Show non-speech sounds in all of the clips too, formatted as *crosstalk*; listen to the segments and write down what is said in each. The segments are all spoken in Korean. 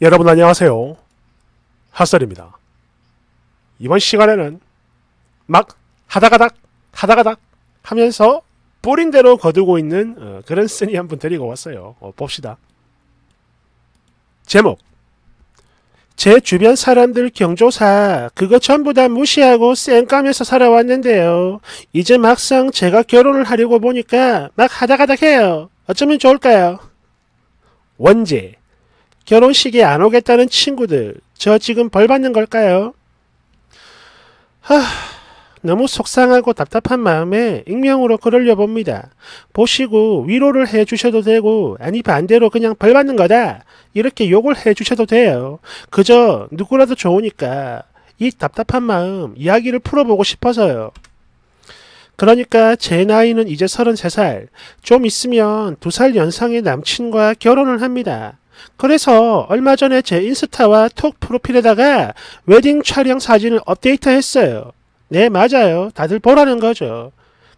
여러분 안녕하세요. 핫설입니다. 이번 시간에는 막 하다가닥 하다가닥 하면서 뿌린 대로 거두고 있는 어, 그런 쓰니 한분 데리고 왔어요. 어, 봅시다. 제목 제 주변 사람들 경조사 그거 전부 다 무시하고 쌩까면서 살아왔는데요. 이제 막상 제가 결혼을 하려고 보니까 막 하다가닥해요. 어쩌면 좋을까요? 원제 결혼식에 안 오겠다는 친구들, 저 지금 벌 받는 걸까요? 하, 너무 속상하고 답답한 마음에 익명으로 글을 려봅니다. 보시고 위로를 해주셔도 되고 아니 반대로 그냥 벌 받는 거다 이렇게 욕을 해주셔도 돼요. 그저 누구라도 좋으니까 이 답답한 마음 이야기를 풀어보고 싶어서요. 그러니까 제 나이는 이제 33살, 좀 있으면 2살 연상의 남친과 결혼을 합니다. 그래서 얼마 전에 제 인스타와 톡 프로필에다가 웨딩 촬영 사진을 업데이트했어요. 네 맞아요. 다들 보라는 거죠.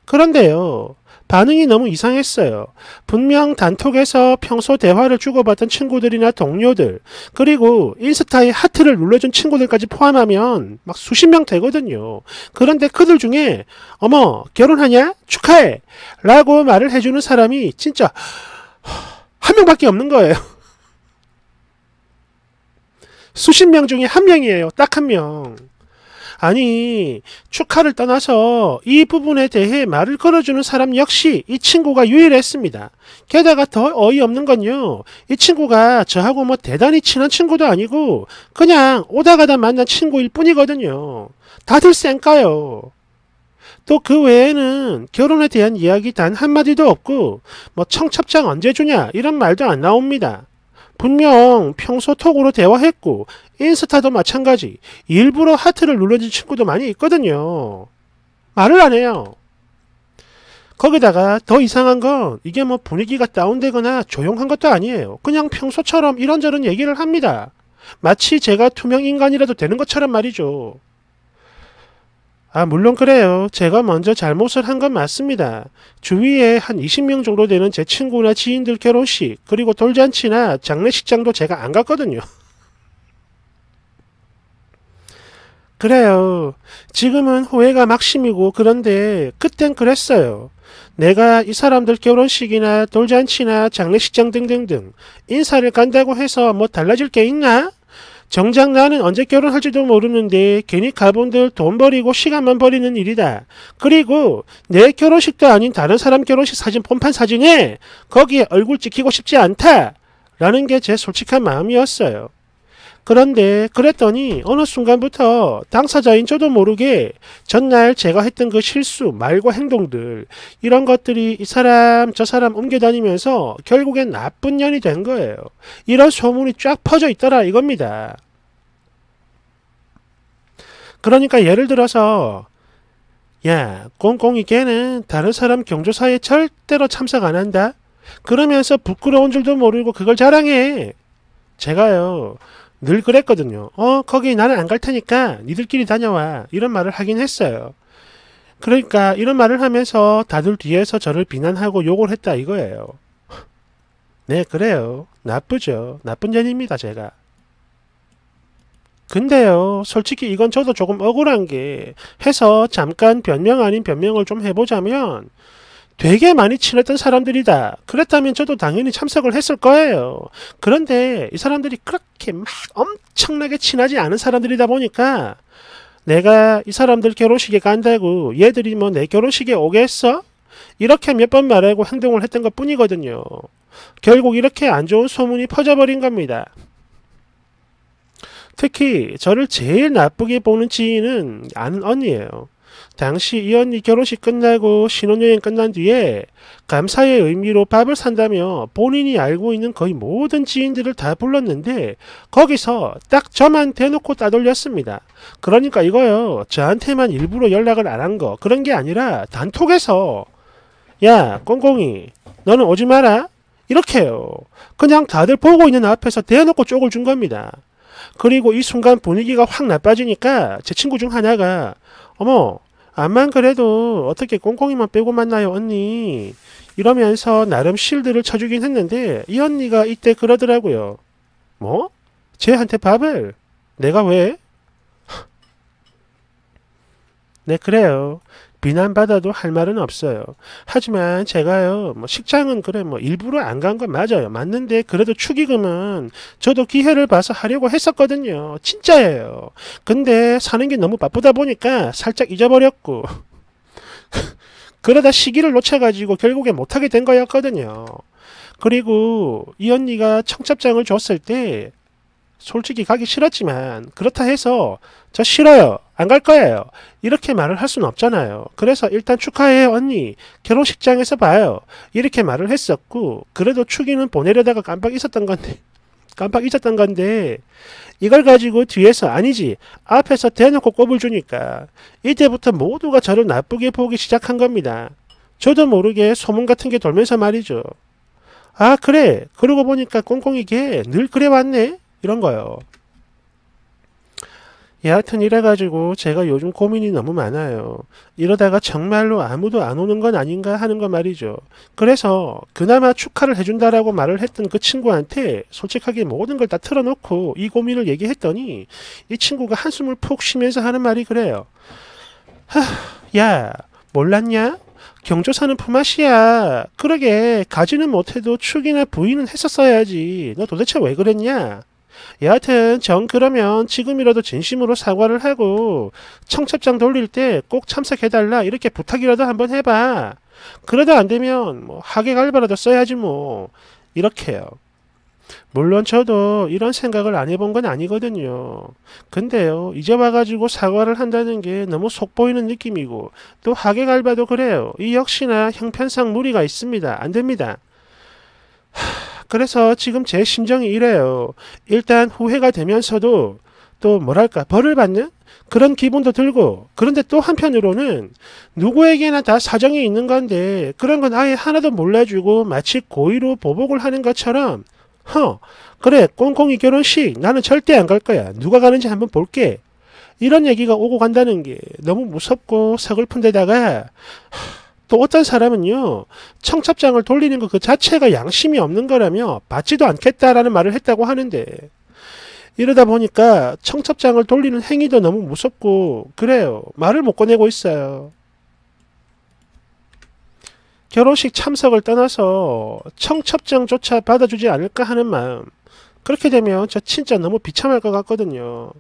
그런데요. 반응이 너무 이상했어요. 분명 단톡에서 평소 대화를 주고받던 친구들이나 동료들, 그리고 인스타에 하트를 눌러준 친구들까지 포함하면 막 수십 명 되거든요. 그런데 그들 중에, 어머, 결혼하냐? 축하해! 라고 말을 해주는 사람이 진짜 한 명밖에 없는 거예요. 수십 명 중에 한 명이에요. 딱 한 명. 아니 축하를 떠나서 이 부분에 대해 말을 걸어주는 사람 역시 이 친구가 유일했습니다. 게다가 더 어이없는 건요. 이 친구가 저하고 뭐 대단히 친한 친구도 아니고 그냥 오다가다 만난 친구일 뿐이거든요. 다들 쌩까요. 또 그 외에는 결혼에 대한 이야기 단 한마디도 없고 뭐 청첩장 언제 주냐 이런 말도 안 나옵니다. 분명 평소 톡으로 대화했고 인스타도 마찬가지 일부러 하트를 눌러준 친구도 많이 있거든요. 말을 안 해요. 거기다가 더 이상한 건 이게 뭐 분위기가 다운되거나 조용한 것도 아니에요. 그냥 평소처럼 이런저런 얘기를 합니다. 마치 제가 투명 인간이라도 되는 것처럼 말이죠. 아 물론 그래요. 제가 먼저 잘못을 한 건 맞습니다. 주위에 한 20명 정도 되는 제 친구나 지인들 결혼식 그리고 돌잔치나 장례식장도 제가 안 갔거든요. 그래요. 지금은 후회가 막심이고 그런데 그땐 그랬어요. 내가 이 사람들 결혼식이나 돌잔치나 장례식장 등등등 인사를 간다고 해서 뭐 달라질 게 있나? 정작 나는 언제 결혼할지도 모르는데 괜히 가본들 돈 버리고 시간만 버리는 일이다. 그리고 내 결혼식도 아닌 다른 사람 결혼식 사진 본판 사진에 거기에 얼굴 찍히고 싶지 않다. 라는 게 제 솔직한 마음이었어요. 그런데 그랬더니 어느 순간부터 당사자인 저도 모르게 전날 제가 했던 그 실수, 말과 행동들 이런 것들이 이 사람 저 사람 옮겨다니면서 결국엔 나쁜 년이 된 거예요. 이런 소문이 쫙 퍼져 있더라 이겁니다. 그러니까 예를 들어서 야 꽁꽁이 걔는 다른 사람 경조사에 절대로 참석 안 한다. 그러면서 부끄러운 줄도 모르고 그걸 자랑해. 제가요 늘 그랬거든요. 어, 거기 나는 안 갈 테니까 니들끼리 다녀와. 이런 말을 하긴 했어요. 그러니까 이런 말을 하면서 다들 뒤에서 저를 비난하고 욕을 했다 이거예요. *laughs* 네, 그래요. 나쁘죠. 나쁜 년입니다, 제가. 근데요, 솔직히 이건 저도 조금 억울한 게, 해서 잠깐 변명 아닌 변명을 좀 해보자면, 되게 많이 친했던 사람들이다. 그랬다면 저도 당연히 참석을 했을 거예요. 그런데 이 사람들이 그렇게 막 엄청나게 친하지 않은 사람들이다 보니까 내가 이 사람들 결혼식에 간다고 얘들이 뭐 내 결혼식에 오겠어? 이렇게 몇 번 말하고 행동을 했던 것 뿐이거든요. 결국 이렇게 안 좋은 소문이 퍼져버린 겁니다. 특히 저를 제일 나쁘게 보는 지인은 아는 언니예요. 당시 이 언니 결혼식 끝나고 신혼여행 끝난 뒤에 감사의 의미로 밥을 산다며 본인이 알고 있는 거의 모든 지인들을 다 불렀는데 거기서 딱 저만 대놓고 따돌렸습니다. 그러니까 이거요. 저한테만 일부러 연락을 안 한 거 그런 게 아니라 단톡에서 야 꽁꽁이 너는 오지 마라 이렇게요. 그냥 다들 보고 있는 앞에서 대놓고 쪽을 준 겁니다. 그리고 이 순간 분위기가 확 나빠지니까 제 친구 중 하나가 어머 암만 그래도 어떻게 꽁꽁이만 빼고 만나요 언니 이러면서 나름 실드를 쳐주긴 했는데 이 언니가 이때 그러더라고요. 뭐? 쟤한테 밥을? 내가 왜? *laughs* 네 그래요. 비난받아도 할 말은 없어요. 하지만 제가요, 뭐 식장은 그래, 뭐 일부러 안 간 건 맞아요. 맞는데 그래도 축의금은 저도 기회를 봐서 하려고 했었거든요. 진짜예요. 근데 사는 게 너무 바쁘다 보니까 살짝 잊어버렸고. *laughs* 그러다 시기를 놓쳐가지고 결국에 못하게 된 거였거든요. 그리고 이 언니가 청첩장을 줬을 때 솔직히 가기 싫었지만 그렇다 해서 저 싫어요. 안 갈 거예요. 이렇게 말을 할 수는 없잖아요. 그래서 일단 축하해요 언니. 결혼식장에서 봐요. 이렇게 말을 했었고 그래도 축의는 보내려다가 깜빡 있었던 건데 *laughs* 깜빡 잊었던 건데 이걸 가지고 뒤에서 아니지 앞에서 대놓고 꼽을 주니까 이때부터 모두가 저를 나쁘게 보기 시작한 겁니다. 저도 모르게 소문 같은 게 돌면서 말이죠. 아 그래 그러고 보니까 꽁꽁이게 늘 그래 왔네. 이런 거예요. 예, 여하튼 이래가지고 제가 요즘 고민이 너무 많아요. 이러다가 정말로 아무도 안 오는 건 아닌가 하는 거 말이죠. 그래서 그나마 축하를 해준다라고 말을 했던 그 친구한테 솔직하게 모든 걸 다 틀어놓고 이 고민을 얘기했더니 이 친구가 한숨을 푹 쉬면서 하는 말이 그래요. 하, 야, 몰랐냐? 경조사는 품앗이야. 그러게 가지는 못해도 축이나 부인은 했었어야지. 너 도대체 왜 그랬냐? 예, 여하튼 전 그러면 지금이라도 진심으로 사과를 하고 청첩장 돌릴 때 꼭 참석해달라 이렇게 부탁이라도 한번 해봐. 그래도 안되면 뭐 하객 알바라도 써야지 뭐 이렇게요. 물론 저도 이런 생각을 안 해본 건 아니거든요. 근데요, 이제 와가지고 사과를 한다는 게 너무 속보이는 느낌이고, 또 하객 알바도 그래요. 이 역시나 형편상 무리가 있습니다. 안 됩니다. 하... 그래서 지금 제 심정이 이래요. 일단 후회가 되면서도 또 뭐랄까 벌을 받는 그런 기분도 들고 그런데 또 한편으로는 누구에게나 다 사정이 있는 건데 그런 건 아예 하나도 몰라주고 마치 고의로 보복을 하는 것처럼 허 그래 꽁꽁이 결혼식 나는 절대 안 갈 거야 누가 가는지 한번 볼게 이런 얘기가 오고 간다는 게 너무 무섭고 서글픈 데다가 하, 또 어떤 사람은요 청첩장을 돌리는 것 그 자체가 양심이 없는 거라며 받지도 않겠다라는 말을 했다고 하는데 이러다 보니까 청첩장을 돌리는 행위도 너무 무섭고 그래요 말을 못 꺼내고 있어요 결혼식 참석을 떠나서 청첩장조차 받아주지 않을까 하는 마음 그렇게 되면 저 진짜 너무 비참할 것 같거든요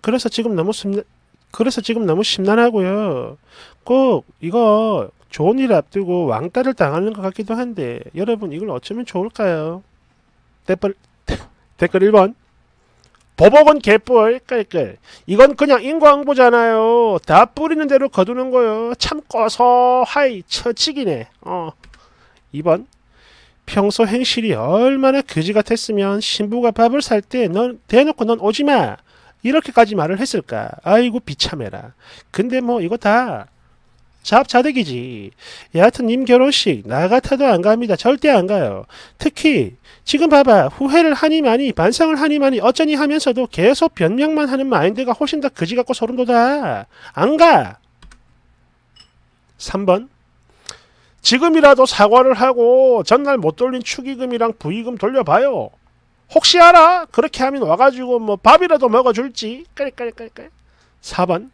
그래서 지금 너무 심 그래서 지금 너무 심란하고요 꼭 그, 이거 좋은 일 앞두고 왕따를 당하는 것 같기도 한데 여러분 이걸 어쩌면 좋을까요? 댓글, *laughs* 댓글 1번 보복은 개뿔 깔깔 이건 그냥 인과응보잖아요 다 뿌리는 대로 거두는 거요 참고서 하이 처치기네 어 2번 평소 행실이 얼마나 그지 같았으면 신부가 밥을 살 때 넌 대놓고 넌 오지마 이렇게까지 말을 했을까 아이고 비참해라 근데 뭐 이거 다 잡자득이지. 예, 여하튼 님 결혼식 나 같아도 안 갑니다. 절대 안 가요. 특히 지금 봐봐 후회를 하니 많이 반성을 하니 많이 어쩌니 하면서도 계속 변명만 하는 마인드가 훨씬 더 그지 같고 소름돋아. 안 가. 3번 지금이라도 사과를 하고 전날 못 돌린 축의금이랑 부의금 돌려봐요. 혹시 알아? 그렇게 하면 와가지고 뭐 밥이라도 먹어줄지. 깔깔깔깔. 4번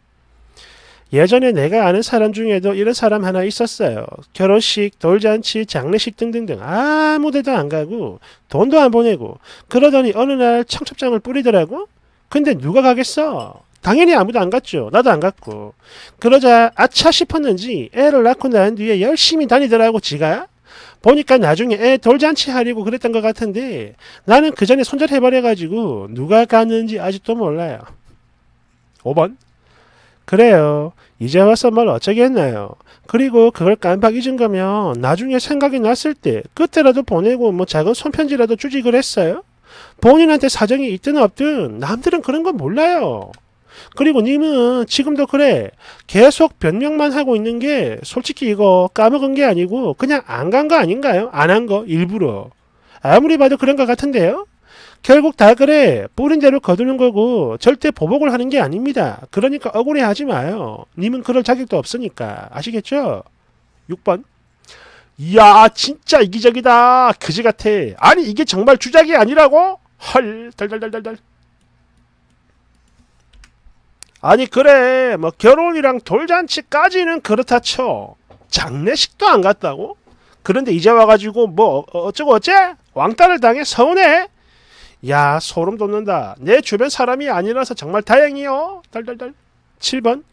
예전에 내가 아는 사람 중에도 이런 사람 하나 있었어요. 결혼식, 돌잔치, 장례식 등등등 아무 데도 안 가고 돈도 안 보내고 그러더니 어느 날 청첩장을 뿌리더라고? 근데 누가 가겠어? 당연히 아무도 안 갔죠. 나도 안 갔고. 그러자 아차 싶었는지 애를 낳고 난 뒤에 열심히 다니더라고 지가. 보니까 나중에 애 돌잔치 하려고 그랬던 것 같은데 나는 그 전에 손절해버려가지고 누가 갔는지 아직도 몰라요. 5번 그래요. 이제 와서 뭘 어쩌겠나요. 그리고 그걸 깜빡 잊은 거면 나중에 생각이 났을 때 끝에라도 보내고 뭐 작은 손편지라도 주지 그랬어요? 본인한테 사정이 있든 없든 남들은 그런 건 몰라요. 그리고 님은 지금도 그래. 계속 변명만 하고 있는 게 솔직히 이거 까먹은 게 아니고 그냥 안 간 거 아닌가요? 안 한 거 일부러. 아무리 봐도 그런 것 같은데요? 결국 다 그래 뿌린 대로 거두는 거고 절대 보복을 하는 게 아닙니다. 그러니까 억울해하지 마요. 님은 그럴 자격도 없으니까 아시겠죠? 6번 이야 진짜 이기적이다 그지 같아 아니 이게 정말 주작이 아니라고? 헐 달달달달달 아니 그래 뭐 결혼이랑 돌잔치까지는 그렇다 쳐 장례식도 안 갔다고? 그런데 이제 와가지고 뭐 어, 어쩌고 어째? 왕따를 당해 서운해? 야 소름 돋는다. 내 주변 사람이 아니라서 정말 다행이요. 달달달. 7번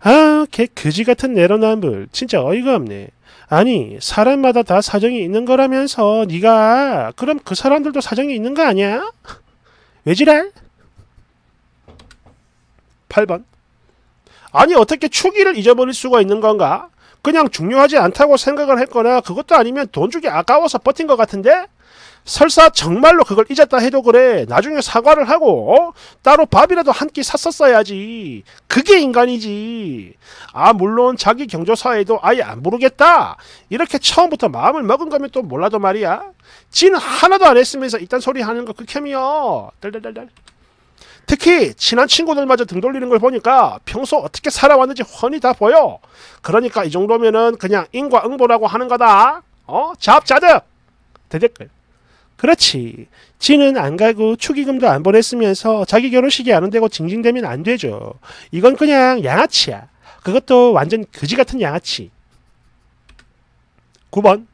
아, 개 그지 같은 내로남불. 진짜 어이가 없네. 아니, 사람마다 다 사정이 있는 거라면서 네가 그럼 그 사람들도 사정이 있는 거 아니야? 왜 지랄? 8번 아니, 어떻게 추기를 잊어버릴 수가 있는 건가? 그냥 중요하지 않다고 생각을 했거나 그것도 아니면 돈 주기 아까워서 버틴 것 같은데? 설사 정말로 그걸 잊었다 해도 그래. 나중에 사과를 하고 어? 따로 밥이라도 한 끼 샀었어야지. 그게 인간이지. 아 물론 자기 경조사에도 아예 안 부르겠다. 이렇게 처음부터 마음을 먹은 거면 또 몰라도 말이야. 지는 하나도 안 했으면서 이딴 소리 하는 거 극혐이여. 딸딸딸딸. 특히 친한 친구들마저 등 돌리는 걸 보니까 평소 어떻게 살아왔는지 훤히 다 보여. 그러니까 이 정도면은 그냥 인과응보라고 하는 거다. 어? 잡자득! 대댓글. 그렇지. 지는 안 가고 축의금도 안 보냈으면서 자기 결혼식이 안 온다고 징징대면 안 되죠. 이건 그냥 양아치야. 그것도 완전 그지 같은 양아치. 9번.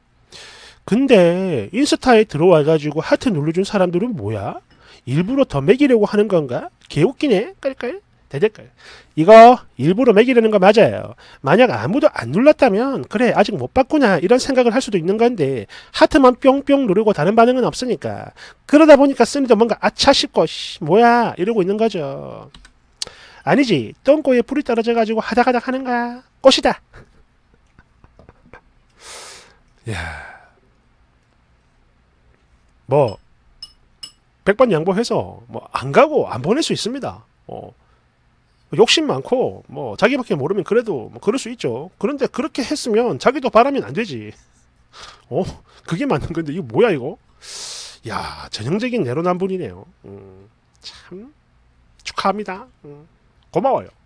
근데 인스타에 들어와가지고 하트 눌러준 사람들은 뭐야? 일부러 더 먹이려고 하는 건가? 개웃기네? 깔깔. 대댓글. 이거 일부러 매기려는 거 맞아요. 만약 아무도 안 눌렀다면 그래 아직 못 봤구나 이런 생각을 할 수도 있는 건데 하트만 뿅뿅 누르고 다른 반응은 없으니까 그러다 보니까 쓰니도 뭔가 아차 싶고 씨, 뭐야 이러고 있는 거죠. 아니지 똥꼬에 불이 떨어져가지고 하다가닥 하는 거야. 꽃이다. *laughs* 야. 뭐 100번 양보해서 뭐 안 가고 안 보낼 수 있습니다. 어. 욕심 많고 뭐 자기밖에 모르면 그래도 뭐 그럴 수 있죠. 그런데 그렇게 했으면 자기도 바라면 안 되지. *laughs* 어? 그게 맞는 건데 이거 뭐야 이거? 야 전형적인 내로남불이네요. 음, 참 축하합니다. 음, 고마워요.